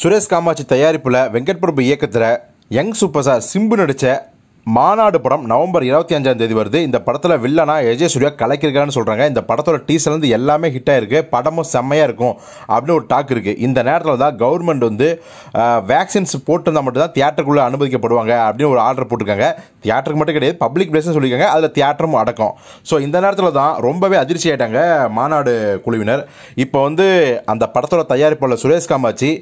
சுரேஷ் காமாட்சி தயாரிப்பில் வெங்கட் பிரபு இயக்கத்தில் young star Simbu நடித்த மாநாடு படம் நவம்பர் இருபத்தி அஞ்சாம் தேதி வருது இந்த படத்தில் வில்லனா எஜய் சூர்யா கலைக்கிறான்னு சொல்கிறாங்க இந்த படத்தோட டீசர்லேருந்து எல்லாமே ஹிட் ஆயிருக்கு படமும் செம்மையாக இருக்கும் அப்படின்னு ஒரு டாக் இருக்குது இந்த நேரத்தில் தான் கவர்மெண்ட் வந்து வேக்சின்ஸ் போட்டிருந்தால் மட்டும்தான் தியேட்டருக்குள்ளே அனுமதிக்கப்படுவாங்க அப்படின்னு ஒரு ஆர்டர் போட்டிருக்காங்க தியேட்டருக்கு மட்டும் கிடையாது பப்ளிக் பிளேஸும் சொல்லியிருக்காங்க அதில் தியேட்டரும் அடக்கம் ஸோ இந்த நேரத்தில் தான் ரொம்பவே அதிர்ச்சி ஆகிட்டாங்க மாநாடு குழுவினர் இப்போ வந்து அந்த படத்தோட தயாரிப்பாளர் சுரேஷ் காமாட்சி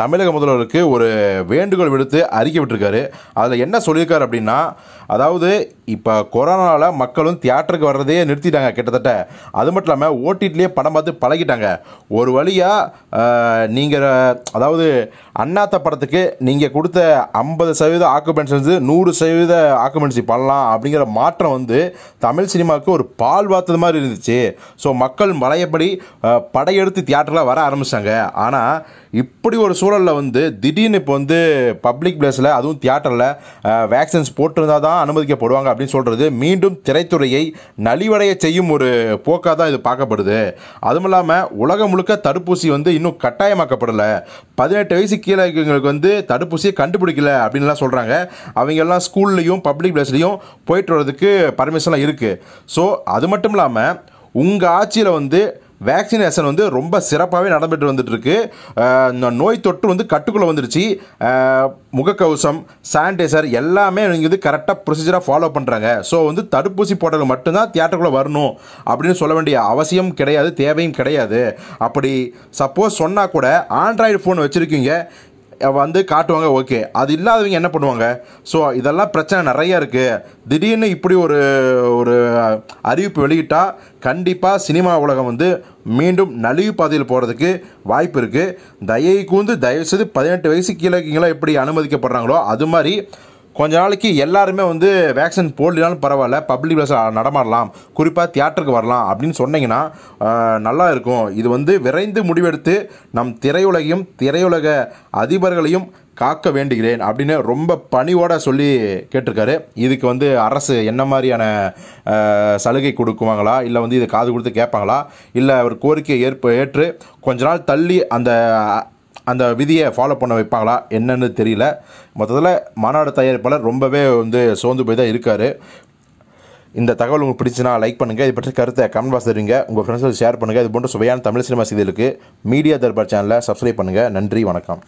தமிழக முதல்வருக்கு ஒரு வேண்டுகோள் விடுத்து அறிக்கை விட்டுருக்காரு அதில் என்ன சொல்லியிருக்காரு அப்படின்னா பார்த்தீங்கன்னா அதாவது இப்போ கொரோனாவில் மக்களும் தியேட்டருக்கு வர்றதையே நிறுத்திட்டாங்க கிட்டத்தட்ட அது மட்டும் இல்லாமல் ஓடிடிலேயே படம் பார்த்து பழகிட்டாங்க ஒரு வழியாக நீங்கள் அதாவது அண்ணாத்த படத்துக்கு நீங்கள் கொடுத்த ஐம்பது சதவீத ஆக்குபென்சி வந்து நூறு சதவீத ஆக்குபென்சி பண்ணலாம் அப்படிங்கிற மாற்றம் வந்து தமிழ் சினிமாவுக்கு ஒரு பால் வாத்தது மாதிரி இருந்துச்சு ஸோ மக்கள் மலையப்படி படையெடுத்து தியேட்டரில் வர ஆரம்பித்தாங்க ஆனால் இப்படி ஒரு சூழலில் வந்து திடீர்னு இப்போ வந்து பப்ளிக் பிளேஸில் அதுவும் தியேட்டரில் வேக்சின்ஸ் போ போட்டிருந்தா தான் அனுமதிக்கப்படுவாங்க அப்படின்னு சொல்கிறது மீண்டும் திரைத்துறையை நலிவடைய செய்யும் ஒரு போக்காக தான் இது பார்க்கப்படுது அதுவும் இல்லாமல் உலகம் முழுக்க தடுப்பூசி வந்து இன்னும் கட்டாயமாக்கப்படலை பதினெட்டு வயசு கீழே இருக்கிறவங்களுக்கு வந்து தடுப்பூசியை கண்டுபிடிக்கல அப்படின்லாம் சொல்கிறாங்க எல்லாம் ஸ்கூல்லையும் பப்ளிக் பிளேஸ்லையும் போயிட்டு வர்றதுக்கு பர்மிஷன்லாம் இருக்குது ஸோ அது மட்டும் இல்லாமல் உங்கள் ஆட்சியில் வந்து வேக்சினேஷன் வந்து ரொம்ப சிறப்பாகவே நடந்துட்டு வந்துட்டுருக்கு நோய் தொற்று வந்து கட்டுக்குள்ளே வந்துடுச்சு முகக்கவசம் சானிடைசர் எல்லாமே நீங்கள் வந்து கரெக்டாக ப்ரொசீஜராக ஃபாலோ பண்ணுறாங்க ஸோ வந்து தடுப்பூசி போடுறது மட்டும்தான் தியேட்டருக்குள்ளே வரணும் அப்படின்னு சொல்ல வேண்டிய அவசியம் கிடையாது தேவையும் கிடையாது அப்படி சப்போஸ் சொன்னால் கூட ஆண்ட்ராய்டு ஃபோன் வச்சுருக்கீங்க வந்து காட்டுவாங்க ஓகே அது இல்லாதவங்க என்ன பண்ணுவாங்க ஸோ இதெல்லாம் பிரச்சனை நிறைய இருக்குது திடீர்னு இப்படி ஒரு ஒரு அறிவிப்பு வெளியிட்டால் கண்டிப்பாக சினிமா உலகம் வந்து மீண்டும் நலிவு பாதையில் போகிறதுக்கு வாய்ப்பு இருக்குது தயவு கூந்து செய்து பதினெட்டு வயசு கீழே எப்படி அனுமதிக்கப்படுறாங்களோ அது மாதிரி கொஞ்ச நாளைக்கு எல்லாருமே வந்து வேக்சின் போடலாலும் பரவாயில்ல பப்ளிக் பஸ் நடமாடலாம் குறிப்பாக தியேட்டருக்கு வரலாம் அப்படின்னு சொன்னீங்கன்னா நல்லா இருக்கும் இது வந்து விரைந்து முடிவெடுத்து நம் திரையுலகையும் திரையுலக அதிபர்களையும் காக்க வேண்டுகிறேன் அப்படின்னு ரொம்ப பணிவோட சொல்லி கேட்டிருக்காரு இதுக்கு வந்து அரசு என்ன மாதிரியான சலுகை கொடுக்குவாங்களா இல்லை வந்து இதை காது கொடுத்து கேட்பாங்களா இல்லை அவர் கோரிக்கையை ஏற்ப ஏற்று கொஞ்ச நாள் தள்ளி அந்த அந்த விதியை ஃபாலோ பண்ண வைப்பாங்களா என்னன்னு தெரியல மொத்தத்தில் மாநாடு தயாரிப்பாளர் ரொம்பவே வந்து சோர்ந்து போய் தான் இருக்கார் இந்த தகவல் உங்களுக்கு பிடிச்சுனா லைக் பண்ணுங்கள் இது பற்றி கருத்தை கமெண்ட் பாக்ஸ் தெரியுங்க உங்கள் ஃப்ரெண்ட்ஸ் ஷேர் பண்ணுங்கள் இது போன்ற சுவையான தமிழ் சினிமா செய்திகளுக்கு மீடியா தர்பார் சேனலில் சப்ஸ்கிரைப் பண்ணுங்கள் நன்றி வணக்கம்